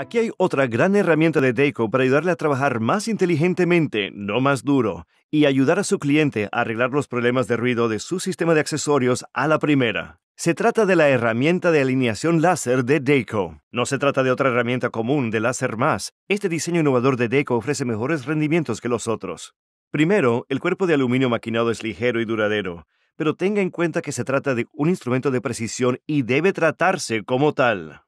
Aquí hay otra gran herramienta de DECO para ayudarle a trabajar más inteligentemente, no más duro, y ayudar a su cliente a arreglar los problemas de ruido de su sistema de accesorios a la primera. Se trata de la herramienta de alineación láser de DECO. No se trata de otra herramienta común de láser más. Este diseño innovador de DECO ofrece mejores rendimientos que los otros. Primero, el cuerpo de aluminio maquinado es ligero y duradero, pero tenga en cuenta que se trata de un instrumento de precisión y debe tratarse como tal.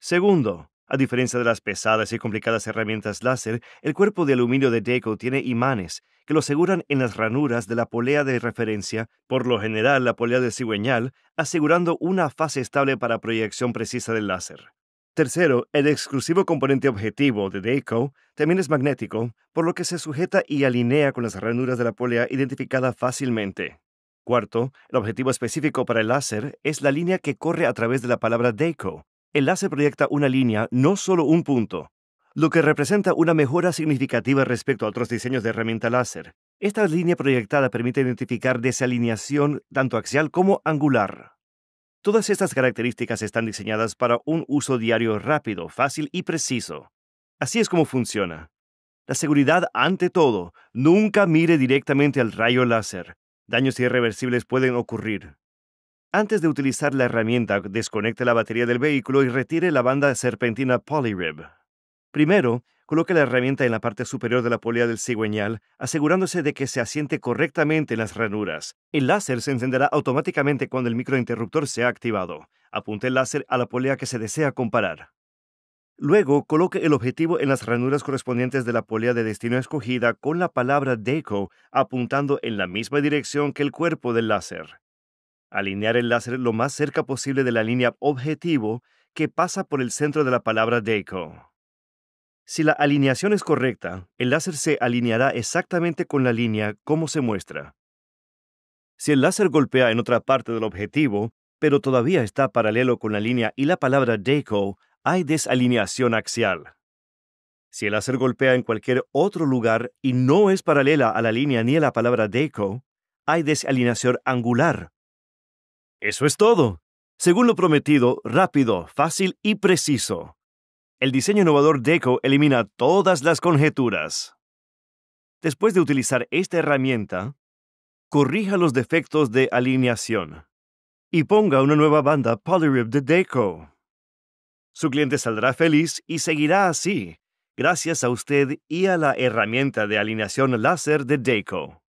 Segundo, a diferencia de las pesadas y complicadas herramientas láser, el cuerpo de aluminio de Deco tiene imanes que lo aseguran en las ranuras de la polea de referencia, por lo general la polea de cigüeñal, asegurando una fase estable para proyección precisa del láser. Tercero, el exclusivo componente objetivo de Deco también es magnético, por lo que se sujeta y alinea con las ranuras de la polea identificada fácilmente. Cuarto, el objetivo específico para el láser es la línea que corre a través de la palabra Deco, el láser proyecta una línea, no solo un punto, lo que representa una mejora significativa respecto a otros diseños de herramienta láser. Esta línea proyectada permite identificar desalineación tanto axial como angular. Todas estas características están diseñadas para un uso diario rápido, fácil y preciso. Así es como funciona. La seguridad ante todo, nunca mire directamente al rayo láser. Daños irreversibles pueden ocurrir. Antes de utilizar la herramienta, desconecte la batería del vehículo y retire la banda serpentina Polyrib. Primero, coloque la herramienta en la parte superior de la polea del cigüeñal, asegurándose de que se asiente correctamente en las ranuras. El láser se encenderá automáticamente cuando el microinterruptor sea activado. Apunte el láser a la polea que se desea comparar. Luego, coloque el objetivo en las ranuras correspondientes de la polea de destino escogida con la palabra DECO apuntando en la misma dirección que el cuerpo del láser. Alinear el láser lo más cerca posible de la línea objetivo que pasa por el centro de la palabra DECO. Si la alineación es correcta, el láser se alineará exactamente con la línea como se muestra. Si el láser golpea en otra parte del objetivo, pero todavía está paralelo con la línea y la palabra DECO, hay desalineación axial. Si el láser golpea en cualquier otro lugar y no es paralela a la línea ni a la palabra DECO, hay desalineación angular eso es todo. Según lo prometido, rápido, fácil y preciso. El diseño innovador Deco elimina todas las conjeturas. Después de utilizar esta herramienta, corrija los defectos de alineación y ponga una nueva banda Polyrib de Deco. Su cliente saldrá feliz y seguirá así, gracias a usted y a la herramienta de alineación láser de Deco.